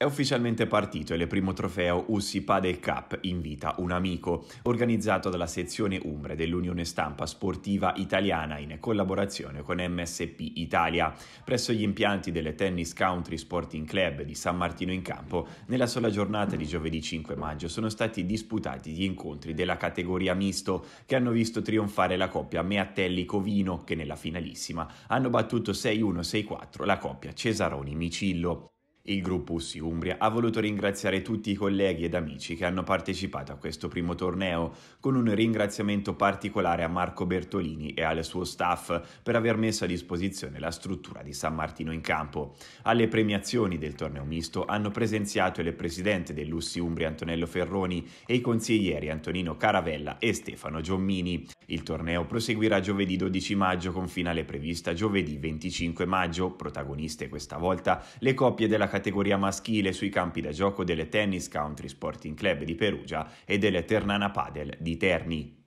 È ufficialmente partito il primo trofeo Ussi Padel Cup Invita un amico, organizzato dalla sezione Umbre dell'Unione Stampa Sportiva Italiana in collaborazione con MSP Italia, presso gli impianti delle Tennis Country Sporting Club di San Martino in Campo. Nella sola giornata di giovedì 5 maggio sono stati disputati gli incontri della categoria misto, che hanno visto trionfare la coppia Meatelli-Covino, che nella finalissima hanno battuto 6-1-6-4 la coppia Cesaroni-Micillo. Il gruppo Ussi Umbria ha voluto ringraziare tutti i colleghi ed amici che hanno partecipato a questo primo torneo, con un ringraziamento particolare a Marco Bertolini e al suo staff per aver messo a disposizione la struttura di San Martino in campo. Alle premiazioni del torneo misto hanno presenziato il presidente dell'Ussi Umbria Antonello Ferroni e i consiglieri Antonino Caravella e Stefano Giommini. Il torneo proseguirà giovedì 12 maggio con finale prevista giovedì 25 maggio, protagoniste questa volta le coppie della categoria categoria maschile sui campi da gioco delle Tennis Country Sporting Club di Perugia e delle Ternana Padel di Terni.